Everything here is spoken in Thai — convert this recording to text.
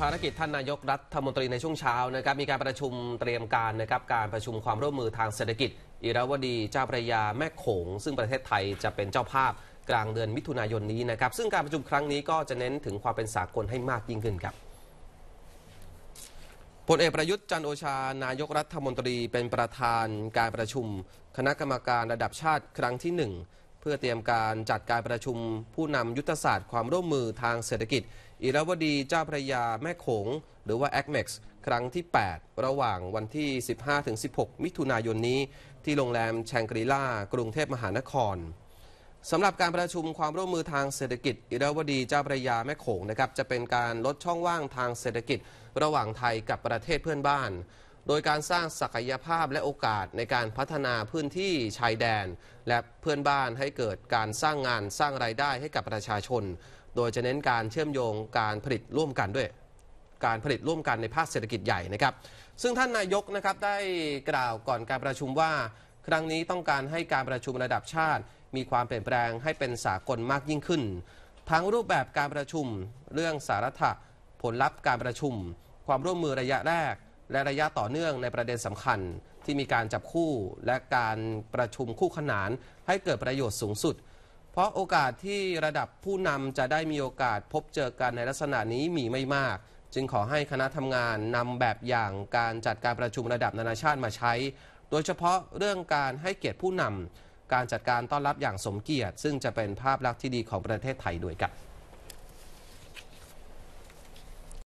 ภารกิจท่านนายกรัฐมนตรีในช่วงเช้านะครับมีการประชุมเตรียมการนะครับการประชุมความร่วมมือทางเศรษฐกิจอิราวดีเจ้าพระยาแม่โขง ซึ่งประเทศไทยจะเป็นเจ้าภาพกลางเดือนมิถุนายนนี้นะครับซึ่งการประชุมครั้งนี้ก็จะเน้นถึงความเป็นสากลให้มากยิ่งขึ้นครับพลเอกประยุทธ์จันโอชานายกรัฐมนตรีเป็นประธานการประชุมคณะกรรมการระดับชาติครั้งที่1เพื่อเตรียมการจัดการประชุมผู้นำยุทธศาสตร์ความร่วมมือทางเศรษฐกิจอิรวดีเจ้าพระยาแม่โขง หรือว่า a อ m e x ครั้งที่ 8 ระหว่างวันที่ 15-16 มิถุนายนนี้ ที่โรงแรมแชงกรีล่ากรุงเทพมหานครสำหรับการประชุมความร่วมมือทางเศรษฐกิจอิรวดีเจ้าพระยาแม่โขงนะครับจะเป็นการลดช่องว่างทางเศรษฐกิจ ระหว่างไทยกับประเทศเพื่อนบ้านโดยการสร้างศักยภาพและโอกาสในการพัฒนาพื้นที่ชายแดน และเพื่อนบ้านให้เกิดการสร้างงานสร้างไรายได้ให้กับประชาชน โดยจะเน้นการเชื่อมโยงการผลิตร่วมกันด้วย การผลิตร่วมกันในภาคเศรษฐกิจใหญ่นะครับ ซึ่งท่านนายกนะครับได้กล่าวก่อนการประชุมว่า ครั้งนี้ต้องการให้การประชุมระดับชาติ มีความเปลี่ยนแปลงให้เป็นสากลมากยิ่งขึ้น ทั้งรูปแบบการประชุมเรื่องสาระผลลัพธ์ การประชุม ความร่วมมือระยะแรกและระยะต่อเนื่องในประเด็นสำคัญที่มีการจับคู่และการประชุมคู่ขนานให้เกิดประโยชน์สูงสุด เพราะโอกาสที่ระดับผู้นำจะได้มีโอกาส พบเจอกันในลักษณะนี้มีไม่มาก จึงขอให้คณะทำงานนำแบบอย่างการจัดการประชุมระดับนานาชาติมาใช้ โดยเฉพาะเรื่องการให้เกียรติผู้นำการจัดการต้อนรับอย่างสมเกียรติ ซึ่งจะเป็นภาพลักษณ์ที่ดีของประเทศไทยด้วยครับ